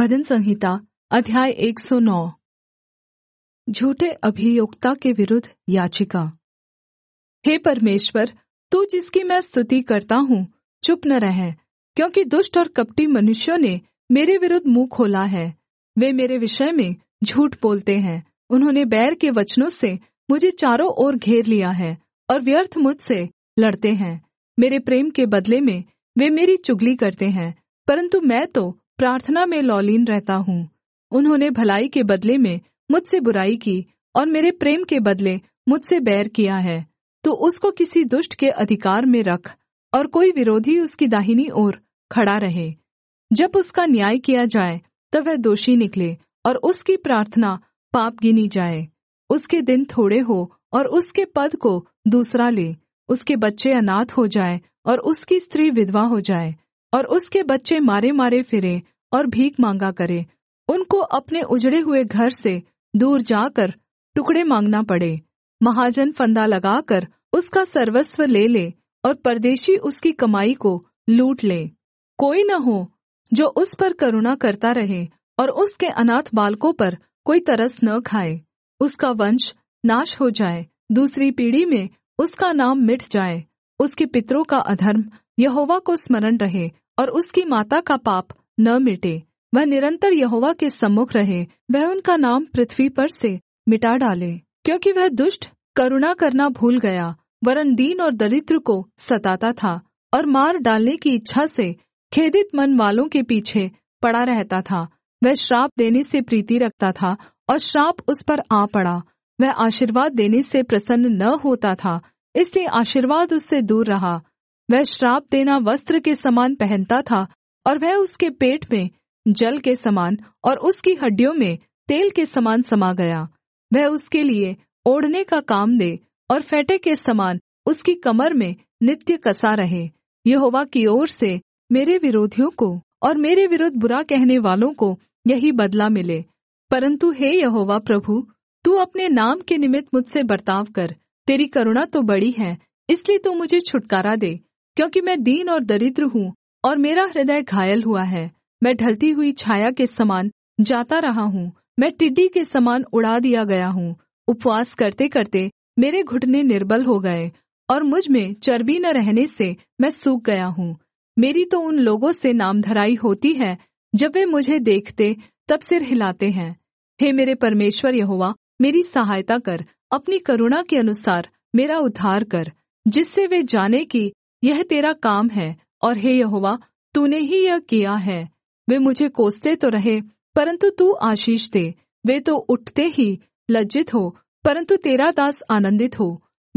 भजन संहिता अध्याय 109 झूठे अभियोक्ता के विरुद्ध याचिका हे परमेश्वर तू जिसकी मैं स्तुति करता हूँ चुप न रह क्योंकि दुष्ट और कपटी मनुष्यों ने मेरे विरुद्ध मुंह खोला है वे मेरे विषय में झूठ बोलते हैं उन्होंने बैर के वचनों से मुझे चारों ओर घेर लिया है और व्यर्थ मुझसे लड़ते हैं मेरे प्रेम के बदले में वे मेरी चुगली करते हैं परंतु मैं तो प्रार्थना में लौलीन रहता हूँ उन्होंने भलाई के बदले में मुझसे बुराई की और मेरे प्रेम के बदले मुझसे बैर किया है तो उसको किसी दुष्ट के अधिकार में रख और कोई विरोधी उसकी दाहिनी ओर खड़ा रहे जब उसका न्याय किया जाए तब वह दोषी निकले और उसकी प्रार्थना पाप गिनी जाए उसके दिन थोड़े हो और उसके पद को दूसरा ले उसके बच्चे अनाथ हो जाए और उसकी स्त्री विधवा हो जाए और उसके बच्चे मारे मारे फिरे और भीख मांगा करे उनको अपने उजड़े हुए घर से दूर जाकर टुकड़े मांगना पड़े महाजन फंदा लगाकर उसका सर्वस्व ले ले और परदेशी उसकी कमाई को लूट ले कोई न हो जो उस पर करुणा करता रहे और उसके अनाथ बालकों पर कोई तरस न खाए उसका वंश नाश हो जाए दूसरी पीढ़ी में उसका नाम मिट जाए उसके पितरों का अधर्म यहोवा को स्मरण रहे और उसकी माता का पाप न मिटे वह निरंतर यहोवा के सम्मुख रहे वह उनका नाम पृथ्वी पर से मिटा डाले क्योंकि वह दुष्ट करुणा करना भूल गया वरन दीन और दरिद्र को सताता था और मार डालने की इच्छा से खेदित मन वालों के पीछे पड़ा रहता था वह श्राप देने से प्रीति रखता था और श्राप उस पर आ पड़ा वह आशीर्वाद देने से प्रसन्न न होता था इसलिए आशीर्वाद उससे दूर रहा वह श्राप देना वस्त्र के समान पहनता था और वह उसके पेट में जल के समान और उसकी हड्डियों में तेल के समान समा गया वह उसके लिए ओढ़ने का काम दे और फैटे के समान उसकी कमर में नित्य कसा रहे यहोवा की ओर से मेरे विरोधियों को और मेरे विरुद्ध बुरा कहने वालों को यही बदला मिले परंतु हे यहोवा प्रभु तू अपने नाम के निमित्त मुझसे बर्ताव कर तेरी करुणा तो बड़ी है इसलिए तू मुझे छुटकारा दे क्योंकि मैं दीन और दरिद्र हूँ और मेरा हृदय घायल हुआ है मैं ढलती हुई छाया के समान जाता रहा हूँ मैं टिड्डी के समान उड़ा दिया गया हूँ उपवास करते करते मेरे घुटने निर्बल हो गए और मुझ में चर्बी न रहने से मैं सूख गया हूँ मेरी तो उन लोगों से नामधराई होती है जब वे मुझे देखते तब सिर हिलाते हैं हे मेरे परमेश्वर यहोवा मेरी सहायता कर अपनी करुणा के अनुसार मेरा उद्धार कर जिससे वे जाने कि यह तेरा काम है और हे यहोवा तूने ही यह किया है वे मुझे कोसते तो रहे परंतु तू आशीष दे वे तो उठते ही लज्जित हो परंतु तेरा दास आनंदित हो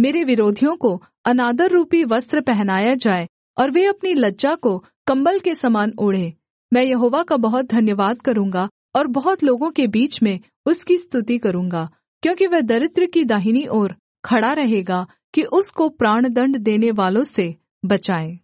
मेरे विरोधियों को अनादर रूपी वस्त्र पहनाया जाए और वे अपनी लज्जा को कंबल के समान ओढ़े मैं यहोवा का बहुत धन्यवाद करूंगा और बहुत लोगों के बीच में उसकी स्तुति करूंगा क्योंकि वह दरिद्र की दाहिनी ओर खड़ा रहेगा कि उसको प्राण दंड देने वालों से बचाए